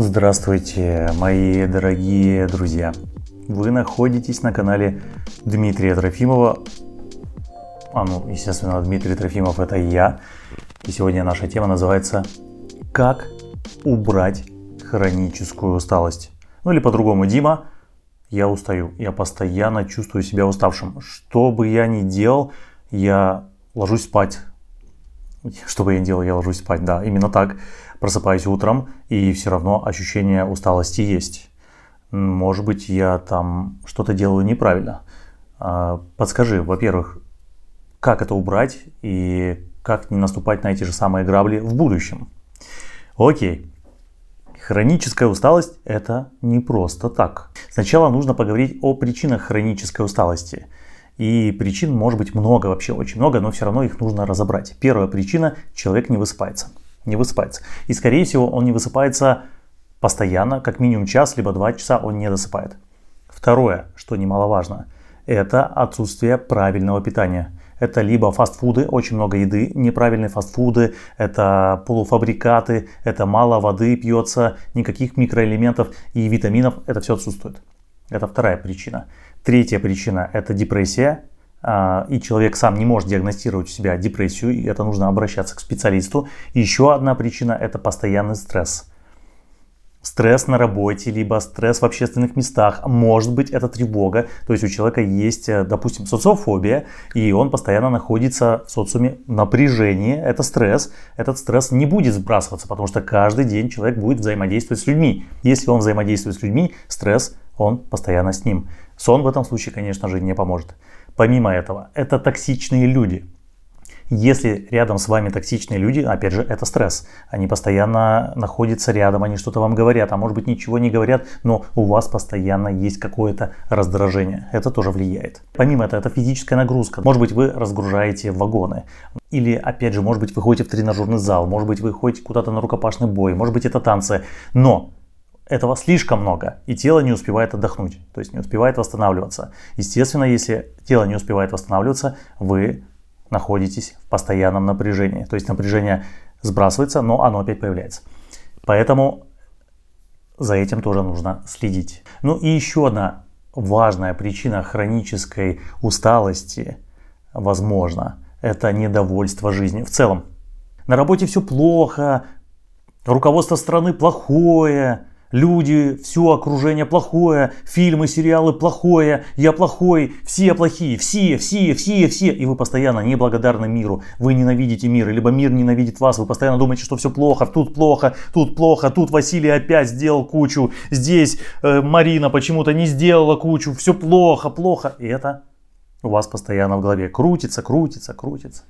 Здравствуйте, мои дорогие друзья! Вы находитесь на канале Дмитрия Трофимова. А ну, естественно, Дмитрий Трофимов это я. И сегодня наша тема называется «Как убрать хроническую усталость». Ну или по-другому, Дима, я устаю. Я постоянно чувствую себя уставшим. Что бы я ни делал, я ложусь спать. Что бы я ни делал, я ложусь спать, да, именно так просыпаюсь утром, и все равно ощущение усталости есть. Может быть, я там что-то делаю неправильно. А, подскажи, во-первых, как это убрать и как не наступать на эти же самые грабли в будущем. Окей. Хроническая усталость – это не просто так. Сначала нужно поговорить о причинах хронической усталости. И причин может быть много вообще, очень много, но все равно их нужно разобрать. Первая причина – человек не высыпается не высыпается. И, скорее всего, он не высыпается постоянно, как минимум час, либо два часа он не досыпает. Второе, что немаловажно, это отсутствие правильного питания. Это либо фастфуды, очень много еды, неправильные фастфуды, это полуфабрикаты, это мало воды пьется, никаких микроэлементов и витаминов, это все отсутствует. Это вторая причина. Третья причина – это депрессия, а, и человек сам не может диагностировать у себя депрессию, и это нужно обращаться к специалисту. И еще одна причина – это постоянный стресс. Стресс на работе, либо стресс в общественных местах. Может быть, это тревога. То есть у человека есть, э, допустим, социофобия, и он постоянно находится в социуме в Это стресс. Этот стресс не будет сбрасываться, потому что каждый день человек будет взаимодействовать с людьми. Если он взаимодействует с людьми, стресс, он постоянно с ним. Сон в этом случае, конечно же, не поможет. Помимо этого, это токсичные люди. Если рядом с вами токсичные люди, опять же, это стресс. Они постоянно находятся рядом, они что-то вам говорят, а может быть ничего не говорят, но у вас постоянно есть какое-то раздражение. Это тоже влияет. Помимо этого, это физическая нагрузка. Может быть, вы разгружаете вагоны. Или, опять же, может быть, вы ходите в тренажерный зал, может быть, вы ходите куда-то на рукопашный бой, может быть, это танцы. Но этого слишком много, и тело не успевает отдохнуть, то есть не успевает восстанавливаться. Естественно, если тело не успевает восстанавливаться, вы находитесь в постоянном напряжении. То есть напряжение сбрасывается, но оно опять появляется. Поэтому за этим тоже нужно следить. Ну и еще одна важная причина хронической усталости, возможно, это недовольство жизнью в целом. На работе все плохо, руководство страны плохое, люди, все окружение плохое, фильмы, сериалы плохое, я плохой, все плохие, все, все, все, все. И вы постоянно неблагодарны миру, вы ненавидите мир, либо мир ненавидит вас, вы постоянно думаете, что все плохо, тут плохо, тут плохо, тут Василий опять сделал кучу, здесь э, Марина почему-то не сделала кучу, все плохо, плохо. И это у вас постоянно в голове крутится, крутится, крутится.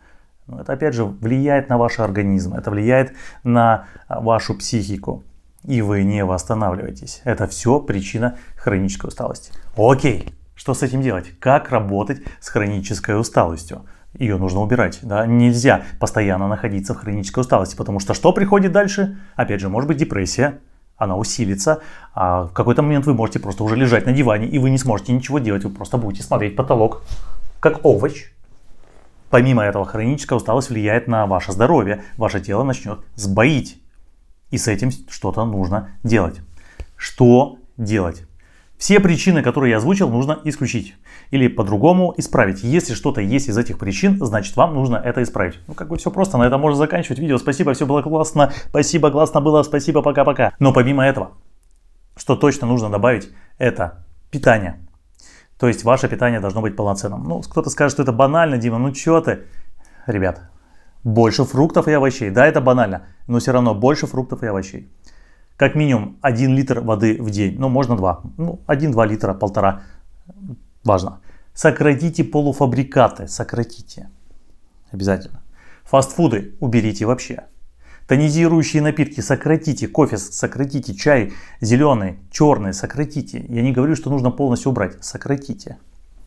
Ну, это опять же влияет на ваш организм, это влияет на а, вашу психику и вы не восстанавливаетесь. Это все причина хронической усталости. Окей, что с этим делать? Как работать с хронической усталостью? ее нужно убирать. Да? Нельзя постоянно находиться в хронической усталости, потому что что приходит дальше? Опять же, может быть депрессия, она усилится, а в какой-то момент вы можете просто уже лежать на диване, и вы не сможете ничего делать, вы просто будете смотреть потолок, как овощ. Помимо этого, хроническая усталость влияет на ваше здоровье, ваше тело начнет сбоить. И с этим что-то нужно делать. Что делать? Все причины, которые я озвучил, нужно исключить. Или по-другому исправить. Если что-то есть из этих причин, значит вам нужно это исправить. Ну как бы все просто, на этом можно заканчивать видео. Спасибо, все было классно. Спасибо, классно было. Спасибо, пока-пока. Но помимо этого, что точно нужно добавить, это питание. То есть ваше питание должно быть полноценным. Ну, кто-то скажет, что это банально, Дима, ну чё ты? Ребят, больше фруктов и овощей. Да, это банально, но все равно больше фруктов и овощей. Как минимум 1 литр воды в день, ну можно 2, ну 1-2 литра, полтора, важно. Сократите полуфабрикаты, сократите, обязательно. Фастфуды уберите вообще. Тонизирующие напитки сократите, кофе сократите, чай зеленый, черный сократите. Я не говорю, что нужно полностью убрать, сократите.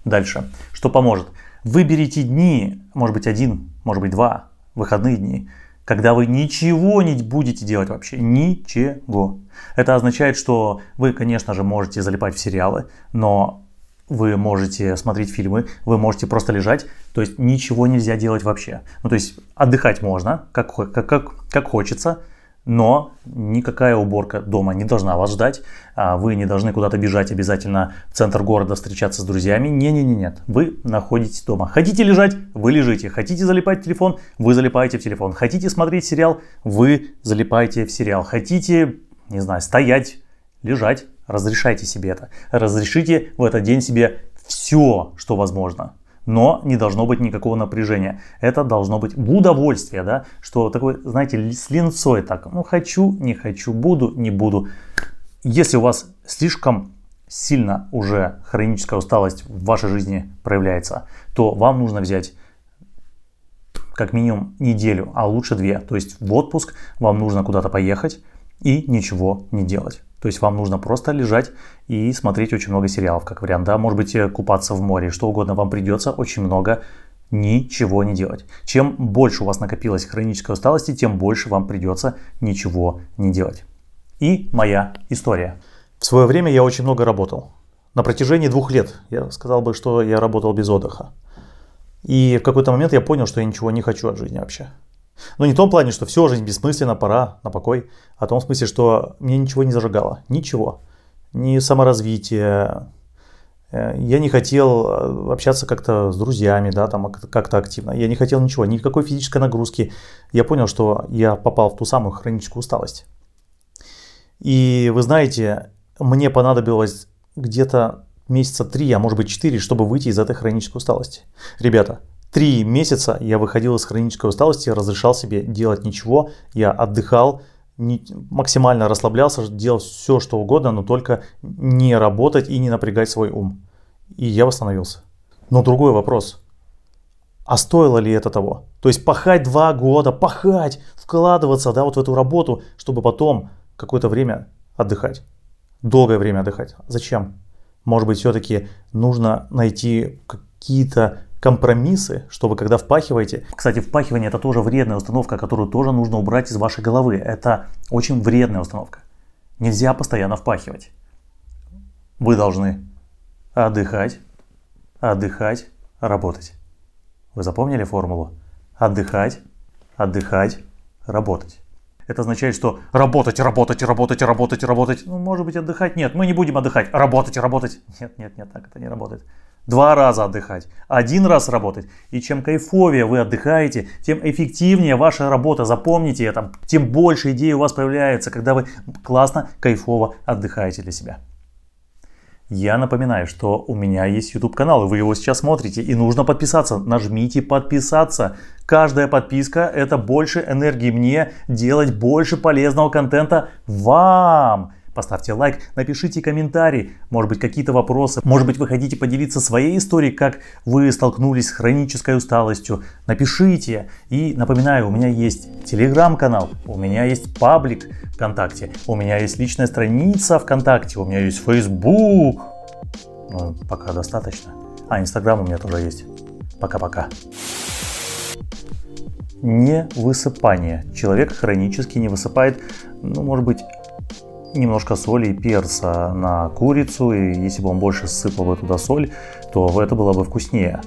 Дальше, что поможет? Выберите дни, может быть один, может быть два, выходные дни, когда вы ничего не будете делать вообще, ничего. Это означает, что вы, конечно же, можете залипать в сериалы, но вы можете смотреть фильмы, вы можете просто лежать, то есть ничего нельзя делать вообще. Ну, то есть отдыхать можно, как, как, как, как хочется, но никакая уборка дома не должна вас ждать. А, вы не должны куда-то бежать обязательно в центр города, встречаться с друзьями. Не-не-не, нет. Вы находитесь дома. Хотите лежать? Вы лежите. Хотите залипать в телефон? Вы залипаете в телефон. Хотите смотреть сериал? Вы залипаете в сериал. Хотите, не знаю, стоять, лежать? Разрешайте себе это. Разрешите в этот день себе все, что возможно но не должно быть никакого напряжения. Это должно быть в удовольствие, да, что такое, знаете, с линцой так, ну хочу, не хочу, буду, не буду. Если у вас слишком сильно уже хроническая усталость в вашей жизни проявляется, то вам нужно взять как минимум неделю, а лучше две. То есть в отпуск вам нужно куда-то поехать и ничего не делать. То есть вам нужно просто лежать и смотреть очень много сериалов, как вариант, да, может быть э, купаться в море, что угодно вам придется очень много ничего не делать. Чем больше у вас накопилось хронической усталости, тем больше вам придется ничего не делать. И моя история. В свое время я очень много работал. На протяжении двух лет я сказал бы, что я работал без отдыха. И в какой-то момент я понял, что я ничего не хочу от жизни вообще. Но ну, не в том плане, что все, жизнь бессмысленна, пора на покой, а в том смысле, что мне ничего не зажигало, ничего. Ни саморазвитие, э, я не хотел э, общаться как-то с друзьями, да, там а как-то активно. Я не хотел ничего, никакой физической нагрузки. Я понял, что я попал в ту самую хроническую усталость. И вы знаете, мне понадобилось где-то месяца три, а может быть четыре, чтобы выйти из этой хронической усталости. Ребята, Три месяца я выходил из хронической усталости, разрешал себе делать ничего, я отдыхал, не, максимально расслаблялся, делал все, что угодно, но только не работать и не напрягать свой ум. И я восстановился. Но другой вопрос. А стоило ли это того? То есть пахать два года, пахать, вкладываться да, вот в эту работу, чтобы потом какое-то время отдыхать. Долгое время отдыхать. Зачем? Может быть, все-таки нужно найти какие-то компромиссы, чтобы когда впахиваете. Кстати, впахивание это тоже вредная установка, которую тоже нужно убрать из вашей головы. Это очень вредная установка. Нельзя постоянно впахивать. Вы должны отдыхать, отдыхать, работать. Вы запомнили формулу? Отдыхать, отдыхать, работать. Это означает, что работать, работать, работать, работать, работать. Ну, может быть, отдыхать? Нет, мы не будем отдыхать. Работать, работать. Нет, нет, нет, так это не работает. Два раза отдыхать, один раз работать. И чем кайфовее вы отдыхаете, тем эффективнее ваша работа. Запомните это. Тем больше идей у вас появляется, когда вы классно, кайфово отдыхаете для себя. Я напоминаю, что у меня есть YouTube канал, и вы его сейчас смотрите, и нужно подписаться. Нажмите подписаться. Каждая подписка это больше энергии мне делать больше полезного контента вам. Поставьте лайк, напишите комментарий, может быть какие-то вопросы, может быть вы хотите поделиться своей историей, как вы столкнулись с хронической усталостью. Напишите. И напоминаю, у меня есть телеграм-канал, у меня есть паблик ВКонтакте, у меня есть личная страница ВКонтакте, у меня есть Facebook. Ну, пока достаточно. А, Инстаграм у меня тоже есть. Пока-пока. Не высыпание. Человек хронически не высыпает, ну, может быть, немножко соли и перца на курицу, и если бы он больше сыпал бы туда соль, то это было бы вкуснее.